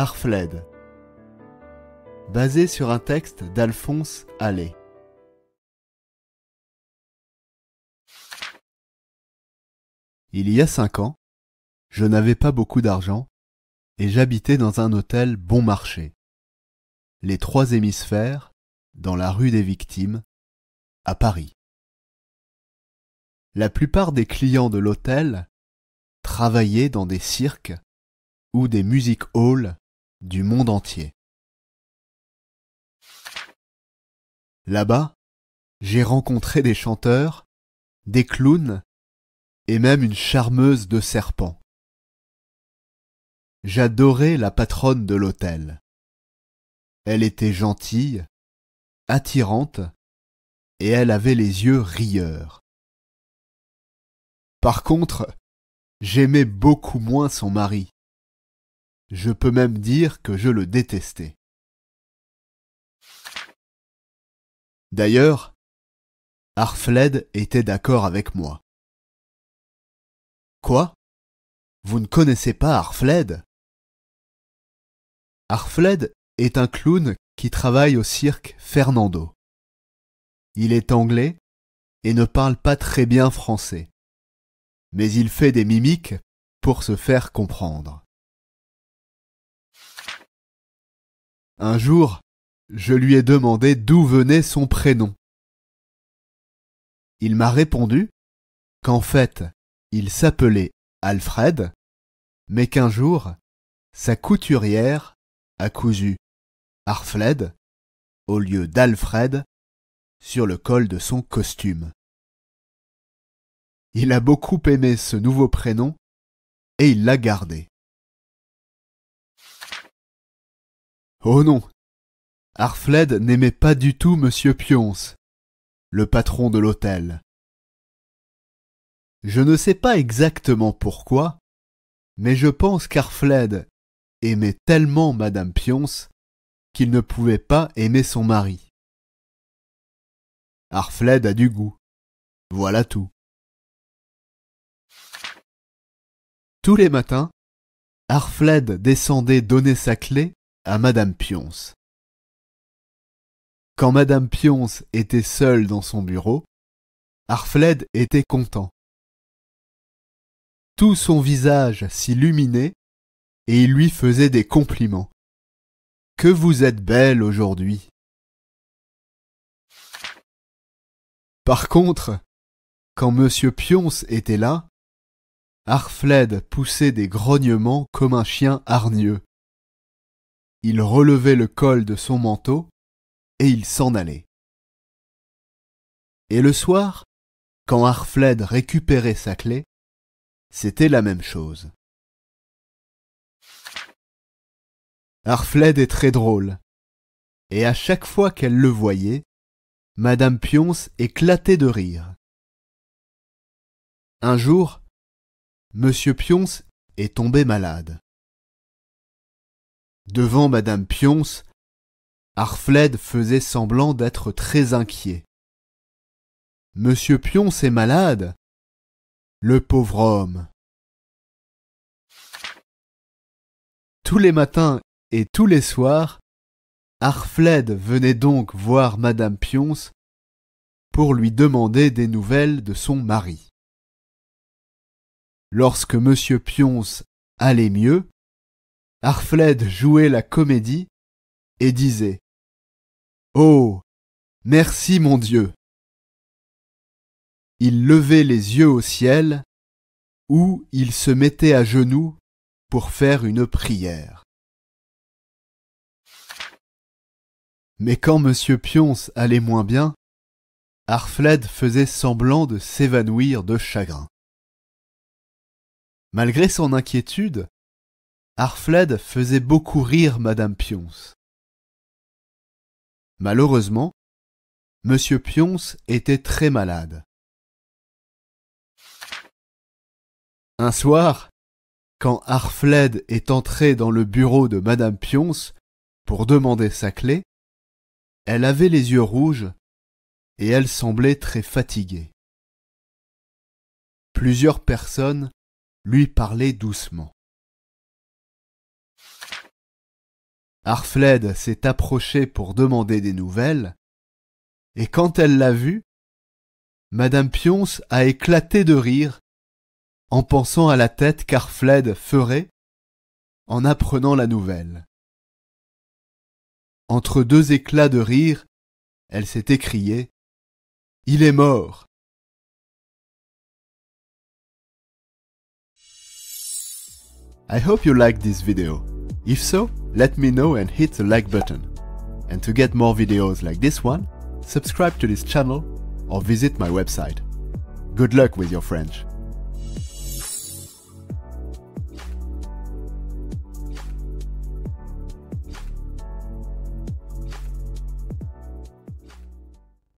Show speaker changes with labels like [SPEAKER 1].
[SPEAKER 1] Arfled, basé sur un texte d'Alphonse Allais. Il y a cinq ans, je n'avais pas beaucoup d'argent et j'habitais dans un hôtel bon marché. Les trois hémisphères, dans la rue des victimes, à Paris. La plupart des clients de l'hôtel travaillaient dans des cirques ou des music halls du monde entier. Là-bas, j'ai rencontré des chanteurs, des clowns et même une charmeuse de serpents. J'adorais la patronne de l'hôtel. Elle était gentille, attirante, et elle avait les yeux rieurs. Par contre, j'aimais beaucoup moins son mari. Je peux même dire que je le détestais. D'ailleurs, Arfled était d'accord avec moi. Quoi Vous ne connaissez pas Arfled Arfled est un clown qui travaille au cirque Fernando. Il est anglais et ne parle pas très bien français. Mais il fait des mimiques pour se faire comprendre. Un jour, je lui ai demandé d'où venait son prénom. Il m'a répondu qu'en fait, il s'appelait Alfred, mais qu'un jour, sa couturière a cousu Arfled au lieu d'Alfred sur le col de son costume. Il a beaucoup aimé ce nouveau prénom et il l'a gardé. Oh non Arfled n'aimait pas du tout Monsieur Pionce, le patron de l'hôtel. Je ne sais pas exactement pourquoi, mais je pense qu'Arfled aimait tellement Madame Pionce qu'il ne pouvait pas aimer son mari. Arfled a du goût. Voilà tout. Tous les matins, Arfled descendait donner sa clé à Madame Pionce. Quand Madame Pionce était seule dans son bureau, Arfled était content. Tout son visage s'illuminait et il lui faisait des compliments. Que vous êtes belle aujourd'hui. Par contre, quand Monsieur Pionce était là, Arfled poussait des grognements comme un chien hargneux il relevait le col de son manteau, et il s'en allait. Et le soir, quand Arfled récupérait sa clé, c'était la même chose. Arfled est très drôle, et à chaque fois qu'elle le voyait, Madame Pionce éclatait de rire. Un jour, Monsieur Pionce est tombé malade. Devant madame Pionce, Arfled faisait semblant d'être très inquiet. Monsieur Pionce est malade. Le pauvre homme. Tous les matins et tous les soirs, Arfled venait donc voir madame Pionce pour lui demander des nouvelles de son mari. Lorsque monsieur Pionce allait mieux, Arfled jouait la comédie et disait Oh Merci mon Dieu Il levait les yeux au ciel ou il se mettait à genoux pour faire une prière. Mais quand Monsieur Pionce allait moins bien, Arfled faisait semblant de s'évanouir de chagrin. Malgré son inquiétude, Arfled faisait beaucoup rire Madame Pionce. Malheureusement, Monsieur Pionce était très malade. Un soir, quand Arfled est entré dans le bureau de Madame Pionce pour demander sa clé, elle avait les yeux rouges et elle semblait très fatiguée. Plusieurs personnes lui parlaient doucement. Arfled s'est approchée pour demander des nouvelles, et quand elle l'a vu, Madame Pionce a éclaté de rire en pensant à la tête qu'Arfled ferait en apprenant la nouvelle. Entre deux éclats de rire, elle s'est écriée Il est mort I hope you this video. If so, let me know and hit the like button. And to get more videos like this one, subscribe to this channel or visit my website. Good luck with your French!